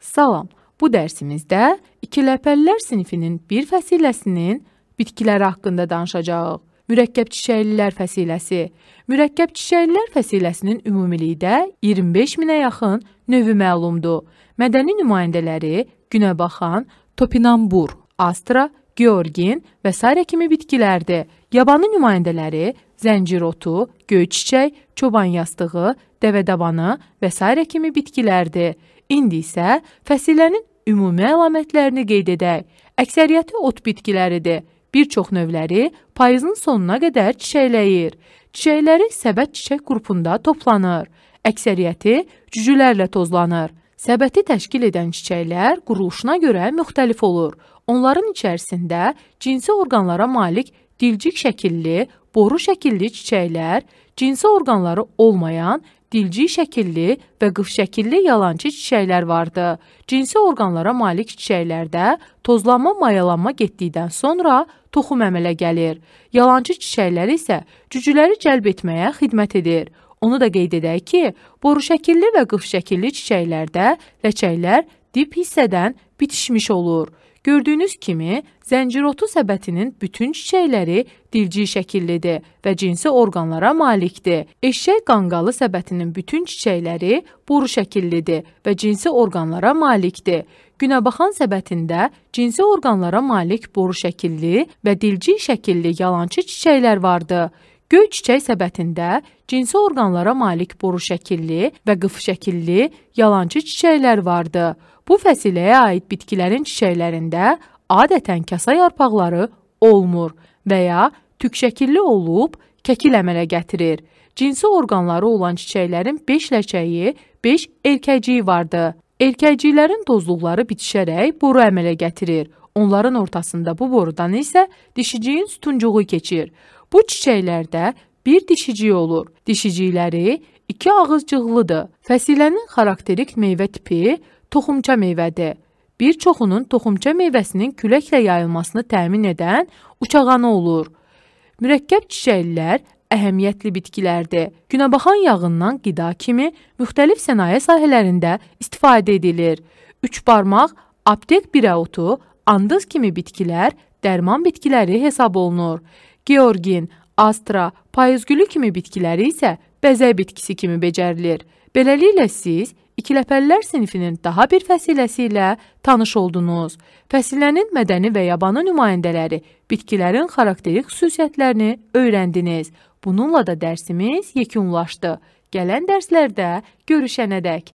Salam. Bu dərsimizdə ikiləpəllər sinifinin bir fəsilləsinin bitkiləri haqqında danışacağıq. Mürəkkəb çiçəklilər fəsiləsi. Mürəkkəb çiçəklilər fəsiləsinin ümumilikdə 25 minə yaxın növü məlumdur. Mədəni nümayəndələri günəbaxan, topinambur, astra georgin və s. kimi bitkilərdir. Yabanı nümayəndələri zəncir otu, göy çiçək, çoban yastığı, dəvə dabanı və s. kimi bitkilərdir. İndi isə fəsillərin ümumi əlamətlərini qeyd edək. Əksəriyyəti ot bitkiləridir. Bir çox növləri payızın sonuna qədər çiçəkləyir. Çiçəkləri səbət çiçək qrupunda toplanır. Əksəriyyəti cücülərlə tozlanır. Səbəti təşkil edən çiçəklər quruluşuna görə müxtəlif olur. Onların içərisində cinsi orqanlara malik dilcik şəkilli, boru şəkilli çiçəklər, cinsi orqanları olmayan dilcik şəkilli və qıf şəkilli yalançı çiçəklər vardı. Cinsi orqanlara malik çiçəklərdə tozlanma, mayalanma getdikdən sonra toxum əmələ gəlir. Yalançı çiçəklər isə cücüləri cəlb etməyə xidmət edir. Onu da qeyd edək ki, boruşəkilli və qıfşəkilli çiçəklərdə ləçəklər dip hissədən bitişmiş olur. Gördüyünüz kimi, zəncirotu səbətinin bütün çiçəkləri dilci şəkillidir və cinsi orqanlara malikdir. Eşək qanqalı səbətinin bütün çiçəkləri boru şəkillidir və cinsi orqanlara malikdir. Günəbaxan səbətində cinsi orqanlara malik boru şəkilli və dilci şəkilli yalançı çiçəklər vardır. Göy çiçək səbətində cinsi orqanlara malik boru şəkilli və qıf şəkilli yalançı çiçəklər vardı. Bu fəsiləyə aid bitkilərin çiçəklərində adətən kasa yarpaqları olmur və ya tük şəkilli olub kəkil əmələ gətirir. Cinsi orqanları olan çiçəklərin 5 ləçəyi, 5 erkəciyi vardı. Erkəciklərin tozluqları bitişərək boru əmələ gətirir. Onların ortasında bu borudan isə dişiciyin sütuncuğu keçir. Bu çiçəklərdə bir dişicik olur. Dişicikləri iki ağızcıqlıdır. Fəsilənin xarakterik meyvə tipi toxumça meyvədir. Bir çoxunun toxumça meyvəsinin küləklə yayılmasını təmin edən uçağanı olur. Mürəkkəb çiçəklər əhəmiyyətli bitkilərdir. Günəbaxan yağından qida kimi müxtəlif sənaye sahələrində istifadə edilir. Üç barmaq, aptek birə otu, andız kimi bitkilər dərman bitkiləri hesab olunur. Georgin, astra, payız gülü kimi bitkiləri isə bəzək bitkisi kimi becərilir. Beləliklə siz ikiləpəllər sinifinin daha bir fəsiləsi ilə tanış oldunuz. Fəsilənin mədəni və yabanı nümayəndələri, bitkilərin xarakterik xüsusiyyətlərini öyrəndiniz. Bununla da dərsimiz yekunlaşdı. Gələn dərslərdə görüşənədək